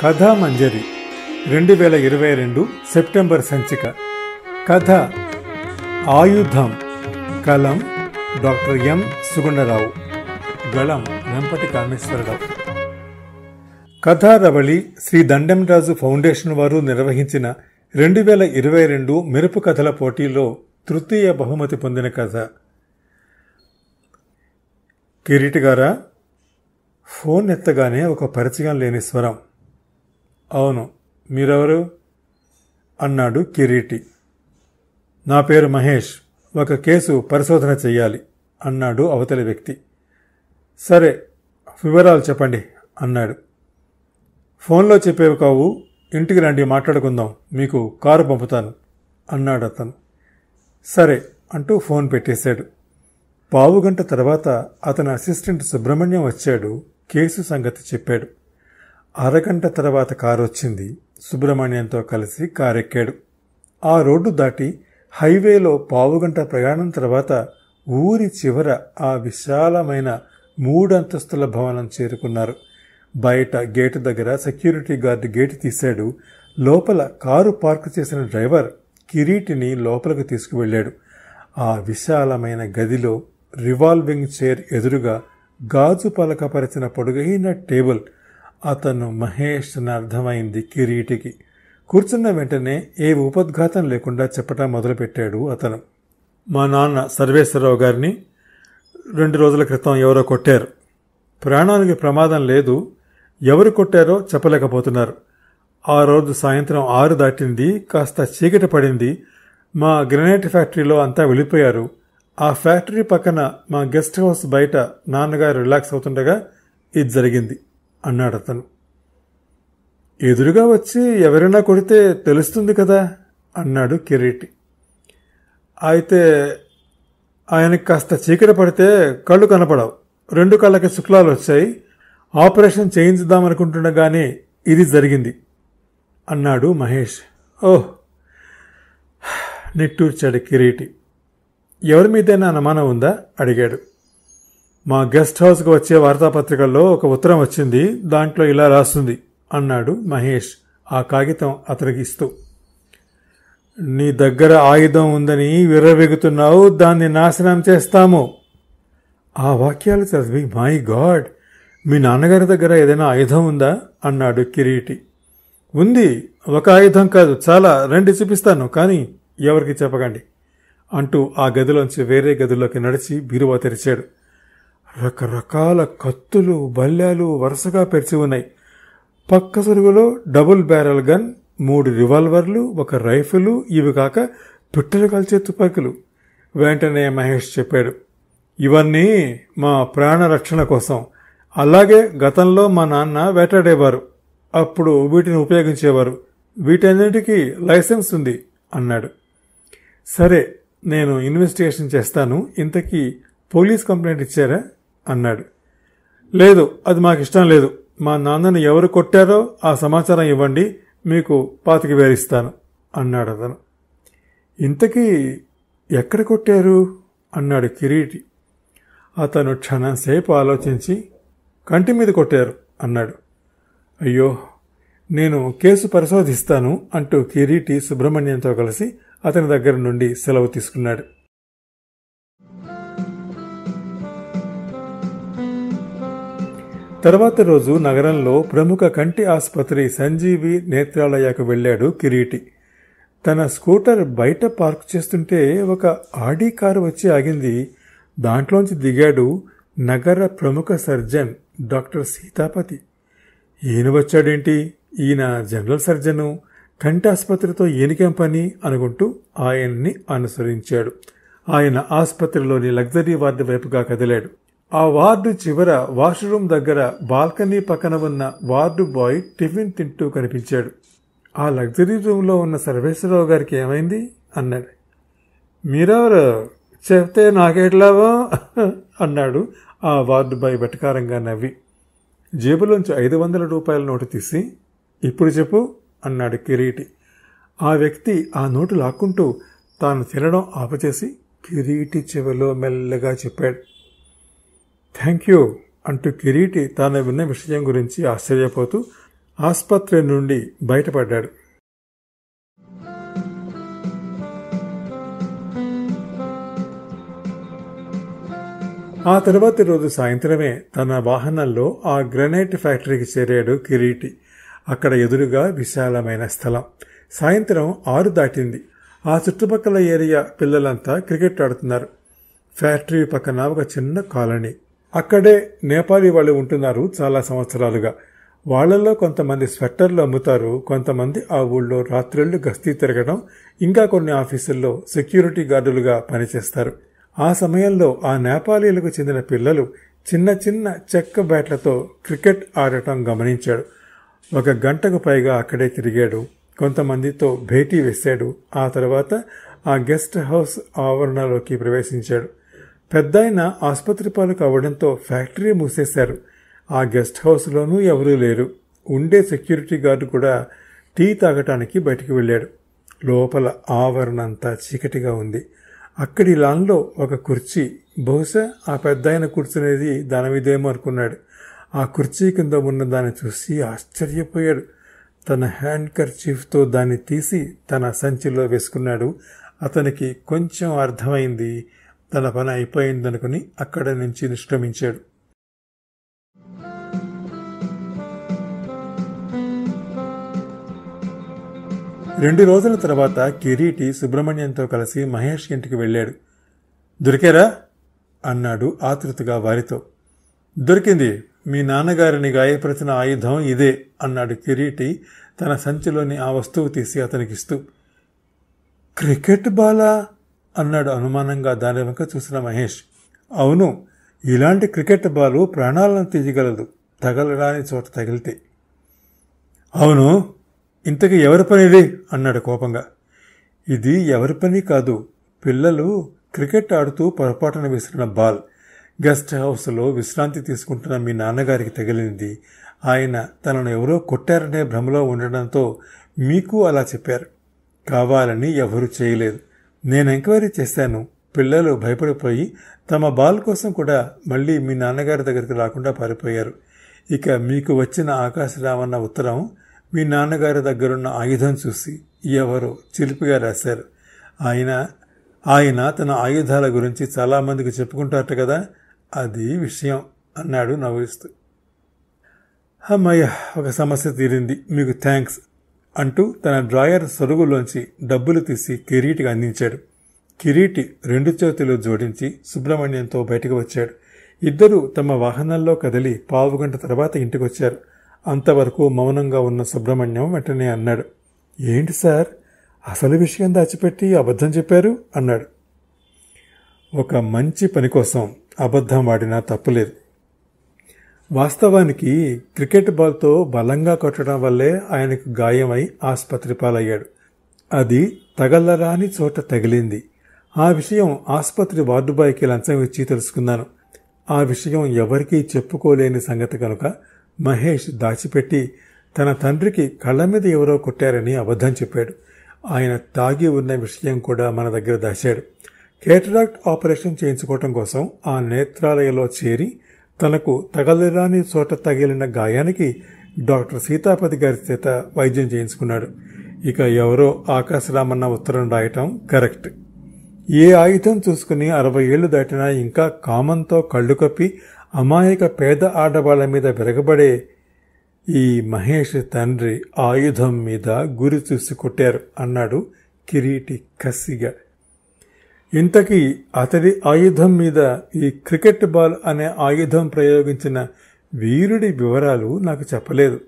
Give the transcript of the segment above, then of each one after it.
కథామంజరి రెండు వేల ఇరవై రెండు సెప్టెంబర్ సంచిక కథ ఆయుధం కలం డాక్టర్ ఎం సుగుణరావు గళం వెంపటి కామేశ్వరరావు కథారవళి శ్రీ రాజు ఫౌండేషన్ వారు నిర్వహించిన రెండు వేల ఇరవై రెండు మెరుపు కథల పోటీలో తృతీయ బహుమతి పొందిన కథ కిరీటిగారా ఫోన్ ఎత్తగానే ఒక పరిచయం లేని స్వరం అవును మీరెవరు అన్నాడు కిరీటి నా పేరు మహేష్ ఒక కేసు పరిశోధన చెయ్యాలి అన్నాడు అవతలి వ్యక్తి సరే వివరాలు చెప్పండి అన్నాడు ఫోన్లో చెప్పేవి కావు ఇంటికి రండి మాట్లాడుకుందాం మీకు కారు పంపుతాను అన్నాడు అతను సరే అంటూ ఫోన్ పెట్టేశాడు పావుగంట తర్వాత అతని అసిస్టెంట్ సుబ్రహ్మణ్యం వచ్చాడు కేసు సంగతి చెప్పాడు అరగంట తర్వాత కారు వచ్చింది సుబ్రహ్మణ్యంతో కలిసి కారెక్కాడు ఆ రోడ్డు దాటి హైవేలో పావుగంట ప్రయాణం తర్వాత ఊరి చివర ఆ విశాలమైన మూడంతస్తుల భవనం చేరుకున్నారు బయట గేటు దగ్గర సెక్యూరిటీ గార్డు గేటు తీశాడు లోపల కారు పార్కు చేసిన డ్రైవర్ కిరీటిని లోపలికి తీసుకువెళ్ళాడు ఆ విశాలమైన గదిలో రివాల్వింగ్ చైర్ ఎదురుగా గాజు పలకపరిచిన పొడుగైన టేబుల్ అతను మహేష్ అని అర్థమైంది కిరీటికి కూర్చున్న వెంటనే ఏ ఉపద్ఘాతం లేకుండా చెప్పటం మొదలుపెట్టాడు అతను మా నాన్న సర్వేశ్వరరావు గారిని రెండు రోజుల క్రితం ఎవరో కొట్టారు ప్రాణానికి ప్రమాదం లేదు ఎవరు కొట్టారో చెప్పలేకపోతున్నారు ఆ రోజు సాయంత్రం ఆరు దాటింది కాస్త చీకటి పడింది మా గ్రనైట్ ఫ్యాక్టరీలో అంతా వెళ్ళిపోయారు ఆ ఫ్యాక్టరీ పక్కన మా గెస్ట్ హౌస్ బయట నాన్నగారు రిలాక్స్ అవుతుండగా ఇది జరిగింది అన్నాడు అతను ఎదురుగా వచ్చి ఎవరైనా కొడితే తెలుస్తుంది కదా అన్నాడు కిరీటి అయితే ఆయనకి కాస్త చీకటి పడితే కళ్ళు కనపడవు రెండు కళ్ళకి శుక్లాలు వచ్చాయి ఆపరేషన్ చేయించుదామనుకుంటుండగానే ఇది జరిగింది అన్నాడు మహేష్ ఓహ్ నిట్టూర్చాడు కిరీటి ఎవరి మీదైనా అనుమానం ఉందా అడిగాడు మా గెస్ట్ హౌస్కు వచ్చే వార్తాపత్రికల్లో ఒక ఉత్తరం వచ్చింది దాంట్లో ఇలా రాస్తుంది అన్నాడు మహేష్ ఆ కాగితం అతనికిస్తూ నీ దగ్గర ఆయుధం ఉందని విర్రవెగుతున్నావు దాన్ని నాశనం చేస్తాము ఆ వాక్యాలు చదివి మై గాడ్ మీ నాన్నగారి దగ్గర ఏదైనా ఆయుధం ఉందా అన్నాడు కిరీటి ఉంది ఒక ఆయుధం కాదు చాలా రెండు చూపిస్తాను కానీ ఎవరికి చెప్పకండి అంటూ ఆ గదిలోంచి వేరే గదిలోకి నడిచి బీరువా తెరిచాడు రకరకాల కత్తులు బల్లాలు వరుసగా పెరిచి ఉన్నాయి పక్క సరుగులో డబుల్ బ్యారల్ గన్ మూడు రివాల్వర్లు ఒక రైఫిలు ఇవి కాక పిట్టలు కలిసే తుపాకులు వెంటనే మహేష్ చెప్పాడు ఇవన్నీ మా ప్రాణ రక్షణ కోసం అలాగే గతంలో మా నాన్న వేటాడేవారు అప్పుడు వీటిని ఉపయోగించేవారు వీటన్నిటికీ లైసెన్స్ ఉంది అన్నాడు సరే నేను ఇన్వెస్టిగేషన్ చేస్తాను ఇంతకీ పోలీస్ కంప్లైంట్ ఇచ్చారా అన్నాడు లేదు అది మాకు ఇష్టం లేదు మా నాన్నను ఎవరు కొట్టారో ఆ సమాచారం ఇవ్వండి మీకు పాతికి వేరిస్తాను అన్నాడు అతను ఇంతకీ ఎక్కడ కొట్టారు అన్నాడు కిరీటి అతను క్షణంసేపు ఆలోచించి కంటి మీద కొట్టారు అన్నాడు అయ్యో నేను కేసు పరిశోధిస్తాను అంటూ కిరీటి సుబ్రహ్మణ్యంతో కలిసి అతని దగ్గర నుండి సెలవు తీసుకున్నాడు తర్వాత రోజు నగరంలో ప్రముఖ కంటి ఆసుపత్రి సంజీవి నేత్రాలయకు వెళ్ళాడు కిరీటి తన స్కూటర్ బయట పార్క్ చేస్తుంటే ఒక ఆడీ కారు వచ్చి ఆగింది దాంట్లోంచి దిగాడు నగర ప్రముఖ సర్జన్ డాక్టర్ సీతాపతి ఈయన వచ్చాడేంటి ఈయన జనరల్ సర్జను కంటి ఆసుపత్రితో ఈయనకేం పని అనుకుంటూ ఆయన్ని అనుసరించాడు ఆయన ఆసుపత్రిలోని లగ్జరీ వార్డు వైపుగా కదిలాడు ఆ వార్డు చివర వాష్రూమ్ దగ్గర బాల్కనీ పక్కన ఉన్న వార్డు బాయ్ టిఫిన్ తింటూ కనిపించాడు ఆ లగ్జరీ రూమ్లో ఉన్న సర్వేశ్వరరావు గారికి ఏమైంది అన్నాడు మీరెవరు చెప్తే నాకెట్లావా అన్నాడు ఆ వార్డు బాయ్ బటకారంగా నవ్వి జేబులోంచి ఐదు వందల రూపాయల నోటు తీసి ఇప్పుడు చెప్పు అన్నాడు కిరీటి ఆ వ్యక్తి ఆ నోటు లాక్కుంటూ తాను తినడం ఆపచేసి కిరీటి చెవిలో మెల్లగా చెప్పాడు థ్యాంక్ యూ అంటూ కిరీటి తాను విన్న విషయం గురించి ఆశ్చర్యపోతూ ఆసుపత్రి నుండి బయటపడ్డాడు ఆ తర్వాతి రోజు సాయంత్రమే తన వాహనంలో ఆ గ్రనైట్ ఫ్యాక్టరీకి చేరాడు కిరీటి అక్కడ ఎదురుగా విశాలమైన స్థలం సాయంత్రం ఆరు దాటింది ఆ చుట్టుపక్కల ఏరియా పిల్లలంతా క్రికెట్ ఆడుతున్నారు ఫ్యాక్టరీ పక్కన ఒక చిన్న కాలనీ అక్కడే నేపాలీ వాళ్ళు ఉంటున్నారు చాలా సంవత్సరాలుగా వాళ్ళల్లో కొంతమంది స్వెట్టర్లు అమ్ముతారు కొంతమంది ఆ ఊళ్ళో రాత్రిళ్ళు గస్తీ తిరగడం ఇంకా కొన్ని ఆఫీసుల్లో సెక్యూరిటీ గార్డులుగా పనిచేస్తారు ఆ సమయంలో ఆ నేపాలీలకు చెందిన పిల్లలు చిన్న చిన్న చెక్క బ్యాట్లతో క్రికెట్ ఆడటం గమనించాడు ఒక గంటకు పైగా అక్కడే తిరిగాడు కొంతమందితో భేటీ వేశాడు ఆ తర్వాత ఆ గెస్ట్ హౌస్ ఆవరణలోకి ప్రవేశించాడు పెద్దాయన ఆసుపత్రి పాలు కావడంతో ఫ్యాక్టరీ మూసేశారు ఆ గెస్ట్ హౌస్లోనూ ఎవరూ లేరు ఉండే సెక్యూరిటీ గార్డు కూడా టీ తాగటానికి బయటికి వెళ్ళాడు లోపల ఆవరణ అంతా చీకటిగా ఉంది అక్కడి లాన్లో ఒక కుర్చీ బహుశా ఆ పెద్దాయన కూర్చునేది దానవిదేమో అనుకున్నాడు ఆ కుర్చీ కింద ఉన్న దాన్ని చూసి ఆశ్చర్యపోయాడు తన హ్యాండ్ కర్చీఫ్తో దాన్ని తీసి తన సంచిలో వేసుకున్నాడు అతనికి కొంచెం అర్థమైంది తన పని అయిపోయిందనుకుని అక్కడ నుంచి నిష్క్రమించాడు రెండు రోజుల తర్వాత కిరీటి సుబ్రహ్మణ్యంతో కలిసి మహేష్ ఇంటికి వెళ్ళాడు దొరికారా అన్నాడు ఆతృతగా వారితో దొరికింది మీ నాన్నగారిని గాయపరిచిన ఆయుధం ఇదే అన్నాడు కిరీటి తన సంచిలోని ఆ వస్తువు తీసి అతనికిస్తూ క్రికెట్ బాలా అన్నాడు అనుమానంగా దాని వెనుక చూసిన మహేష్ అవును ఇలాంటి క్రికెట్ బాలు ప్రాణాలను తీయగలదు తగలడాని చోట తగిలితే అవును ఇంతకీ ఎవరి పనిది అన్నాడు కోపంగా ఇది ఎవరి పని కాదు పిల్లలు క్రికెట్ ఆడుతూ పొరపాటున విసిరిన బాల్ గెస్ట్ హౌస్లో విశ్రాంతి తీసుకుంటున్న మీ నాన్నగారికి తగిలింది ఆయన తనను ఎవరో కొట్టారనే భ్రమలో ఉండడంతో మీకు అలా చెప్పారు కావాలని ఎవరు చేయలేదు నేను ఎంక్వైరీ చేశాను పిల్లలు భయపడిపోయి తమ బాల్ కోసం కూడా మళ్ళీ మీ నాన్నగారి దగ్గరికి రాకుండా పారిపోయారు ఇక మీకు వచ్చిన ఆకాశరామన్న ఉత్తరం మీ నాన్నగారి దగ్గరున్న ఆయుధం చూసి ఎవరో చిలిపిగా రాశారు ఆయన ఆయన తన ఆయుధాల గురించి చాలామందికి చెప్పుకుంటారట కదా అది విషయం అన్నాడు నవ్విస్తూ అమ్మయ్య ఒక సమస్య తీరింది మీకు థ్యాంక్స్ అంటూ తన డ్రాయర్ సొరుగులోంచి డబ్బులు తీసి కిరీటికి అందించాడు కిరీటి రెండు చేతులు జోడించి సుబ్రహ్మణ్యంతో బయటకు వచ్చాడు ఇద్దరు తమ వాహనాల్లో కదిలి పావుగంట తర్వాత ఇంటికొచ్చారు అంతవరకు మౌనంగా ఉన్న సుబ్రహ్మణ్యం వెంటనే అన్నాడు ఏంటి సార్ అసలు విషయం దాచిపెట్టి అబద్ధం చెప్పారు అన్నాడు ఒక మంచి పని కోసం అబద్ధం వాడినా తప్పులేదు వాస్తవానికి క్రికెట్ బాల్తో బలంగా కొట్టడం వల్లే ఆయనకు గాయమై ఆసుపత్రి పాలయ్యాడు అది తగలరాని చోట తగిలింది ఆ విషయం ఆసుపత్రి వార్డు బాయ్కి లంచం ఇచ్చి తెలుసుకున్నాను ఆ విషయం ఎవరికీ చెప్పుకోలేని సంగతి కనుక మహేష్ దాచిపెట్టి తన తండ్రికి కళ్ళ మీద ఎవరో కొట్టారని అబద్ధం చెప్పాడు ఆయన తాగి ఉన్న విషయం కూడా మన దగ్గర దాచాడు కేటరాక్ట్ ఆపరేషన్ చేయించుకోవటం కోసం ఆ నేత్రాలయంలో చేరి తనకు తగలరాని చోట తగిలిన గాయానికి డాక్టర్ సీతాపతి గారి చేత వైద్యం చేయించుకున్నాడు ఇక ఎవరో ఆకాశరామన్న ఉత్తరం రాయటం కరెక్ట్ ఏ ఆయుధం చూసుకుని అరవై ఏళ్లు దాటినా ఇంకా కామంతో కళ్ళు కప్పి అమాయక పేద ఆడవాళ్ల మీద వెరగబడే ఈ మహేష్ తండ్రి ఆయుధం మీద గురి చూసి కొట్టారు అన్నాడు కిరీటి కసిగా ఇంతకీ అతడి ఆయుధం మీద ఈ క్రికెట్ బాల్ అనే ఆయుధం ప్రయోగించిన వీరుడి వివరాలు నాకు చెప్పలేదు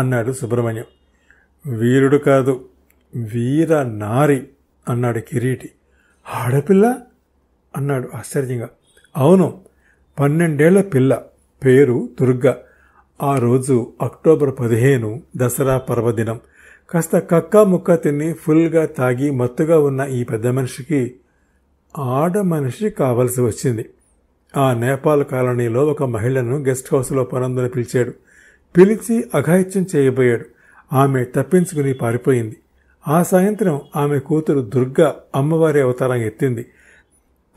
అన్నాడు సుబ్రహ్మణ్యం వీరుడు కాదు వీర నారి అన్నాడు కిరీటి ఆడపిల్ల అన్నాడు ఆశ్చర్యంగా అవును పన్నెండేళ్ల పిల్ల పేరు దుర్గా ఆ రోజు అక్టోబర్ పదిహేను దసరా పర్వదినం కాస్త కక్కా ముక్క తిని ఫుల్గా తాగి మత్తుగా ఉన్న ఈ పెద్ద మనిషికి ఆడ మనిషి కావలసి వచ్చింది ఆ నేపాల్ కాలనీలో ఒక మహిళను గెస్ట్ హౌస్లో పనందున పిలిచాడు పిలిచి అఘాయిత్యం చేయబోయాడు ఆమె తప్పించుకుని పారిపోయింది ఆ సాయంత్రం ఆమె కూతురు దుర్గ అమ్మవారి అవతారం ఎత్తింది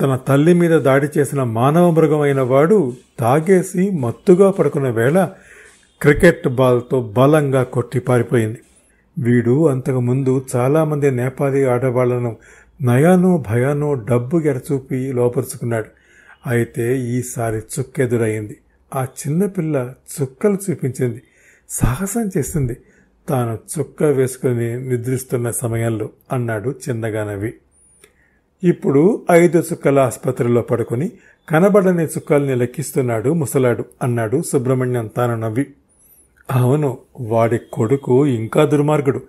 తన తల్లి మీద దాడి చేసిన మానవ మృగం అయిన వాడు తాగేసి మత్తుగా పడుకున్న వేళ క్రికెట్ బాల్తో బలంగా కొట్టి పారిపోయింది వీడు అంతకుముందు చాలామంది నేపాలీ ఆడవాళ్లను నయానో భయానో డబ్బు గెరచూపి లోపరుచుకున్నాడు అయితే ఈసారి చుక్కెదురైంది ఆ చిన్నపిల్ల చుక్కలు చూపించింది సాహసం చేసింది తాను చుక్క వేసుకుని నిద్రిస్తున్న సమయంలో అన్నాడు చిన్నగా నవ్వి ఇప్పుడు ఐదు చుక్కల ఆసుపత్రిలో పడుకుని కనబడని చుక్కల్ని లెక్కిస్తున్నాడు ముసలాడు అన్నాడు సుబ్రహ్మణ్యం తాను నవ్వి అవును వాడి కొడుకు ఇంకా దుర్మార్గుడు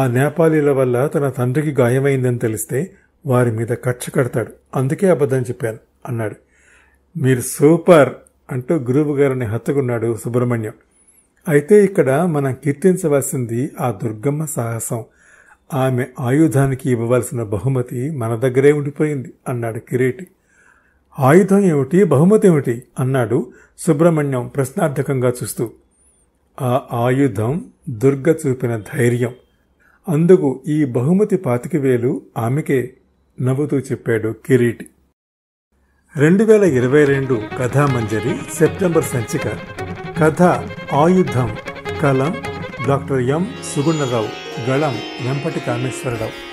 ఆ నేపాలీల వల్ల తన తండ్రికి గాయమైందని తెలిస్తే వారి మీద కక్ష కడతాడు అందుకే అబద్ధం చెప్పాను అన్నాడు మీరు సూపర్ అంటూ గురువు గారిని హత్తుకున్నాడు సుబ్రహ్మణ్యం అయితే ఇక్కడ మనం కీర్తించవలసింది ఆ దుర్గమ్మ సాహసం ఆమె ఆయుధానికి ఇవ్వవలసిన బహుమతి మన దగ్గరే ఉండిపోయింది అన్నాడు కిరీటి ఆయుధం ఏమిటి బహుమతి ఏమిటి అన్నాడు సుబ్రహ్మణ్యం ప్రశ్నార్థకంగా చూస్తూ ఆ ఆయుధం దుర్గ చూపిన ధైర్యం అందుకు ఈ బహుమతి పాతికవేలు ఆమెకే నవ్వుతూ చెప్పాడు కిరీటి రెండు వేల ఇరవై రెండు కథామంజరి సెప్టెంబర్ సంచిక కథ ఆయుధం కలం డాక్టర్ ఎం సుగుణరావు గళం వెంపటి కామేశ్వరరావు